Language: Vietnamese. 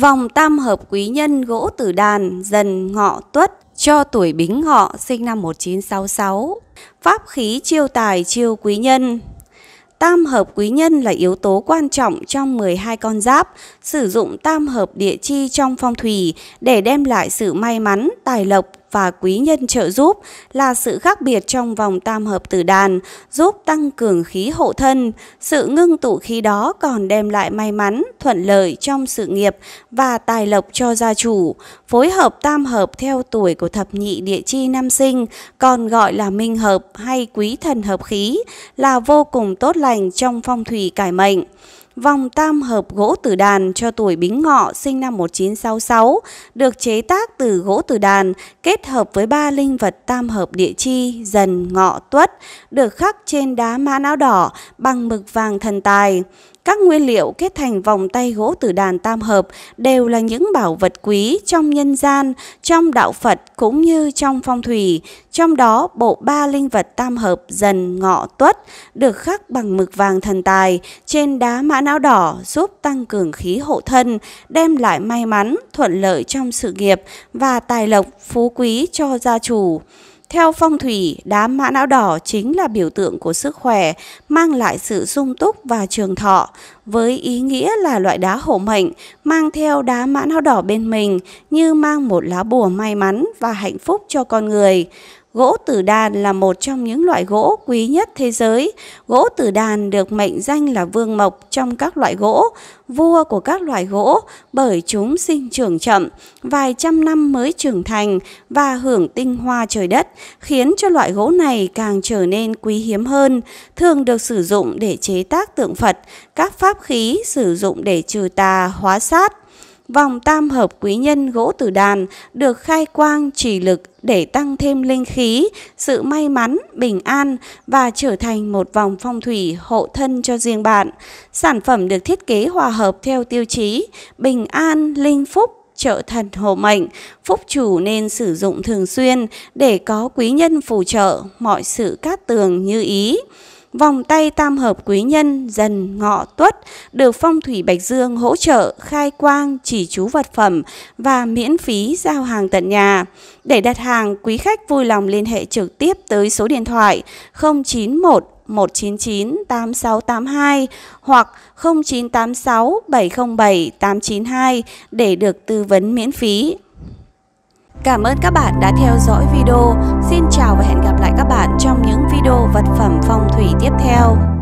Vòng tam hợp quý nhân gỗ tử đàn dần ngọ tuất cho tuổi bính ngọ sinh năm 1966. Pháp khí chiêu tài chiêu quý nhân. Tam hợp quý nhân là yếu tố quan trọng trong 12 con giáp, sử dụng tam hợp địa chi trong phong thủy để đem lại sự may mắn, tài lộc, và quý nhân trợ giúp là sự khác biệt trong vòng tam hợp tử đàn, giúp tăng cường khí hộ thân. Sự ngưng tụ khí đó còn đem lại may mắn, thuận lợi trong sự nghiệp và tài lộc cho gia chủ. Phối hợp tam hợp theo tuổi của thập nhị địa chi năm sinh, còn gọi là minh hợp hay quý thần hợp khí, là vô cùng tốt lành trong phong thủy cải mệnh vòng tam hợp gỗ tử đàn cho tuổi Bính Ngọ sinh năm 1966, được chế tác từ gỗ tử đàn kết hợp với ba linh vật tam hợp địa chi dần ngọ tuất, được khắc trên đá mã não đỏ bằng mực vàng thần tài. Các nguyên liệu kết thành vòng tay gỗ tử đàn tam hợp đều là những bảo vật quý trong nhân gian, trong đạo Phật cũng như trong phong thủy. Trong đó, bộ ba linh vật tam hợp dần ngọ tuất được khắc bằng mực vàng thần tài trên đá mã não đỏ giúp tăng cường khí hộ thân, đem lại may mắn, thuận lợi trong sự nghiệp và tài lộc phú quý cho gia chủ. Theo phong thủy, đá mã não đỏ chính là biểu tượng của sức khỏe, mang lại sự sung túc và trường thọ, với ý nghĩa là loại đá hổ mệnh, mang theo đá mã não đỏ bên mình như mang một lá bùa may mắn và hạnh phúc cho con người. Gỗ tử đàn là một trong những loại gỗ quý nhất thế giới. Gỗ tử đàn được mệnh danh là vương mộc trong các loại gỗ, vua của các loại gỗ bởi chúng sinh trưởng chậm, vài trăm năm mới trưởng thành và hưởng tinh hoa trời đất, khiến cho loại gỗ này càng trở nên quý hiếm hơn, thường được sử dụng để chế tác tượng Phật, các pháp khí sử dụng để trừ tà, hóa sát, Vòng tam hợp quý nhân gỗ tử đàn được khai quang chỉ lực để tăng thêm linh khí, sự may mắn, bình an và trở thành một vòng phong thủy hộ thân cho riêng bạn. Sản phẩm được thiết kế hòa hợp theo tiêu chí bình an, linh phúc, trợ thần hộ mệnh, phúc chủ nên sử dụng thường xuyên để có quý nhân phù trợ mọi sự cát tường như ý vòng tay tam hợp quý nhân dần ngọ tuất được phong thủy Bạch Dương hỗ trợ khai quang chỉ chú vật phẩm và miễn phí giao hàng tận nhà. Để đặt hàng, quý khách vui lòng liên hệ trực tiếp tới số điện thoại 091 199 8682 hoặc 0986 707 892 để được tư vấn miễn phí. Cảm ơn các bạn đã theo dõi video. Xin chào và hẹn gặp lại các bạn trong những video vật phẩm phong thủy tiếp theo.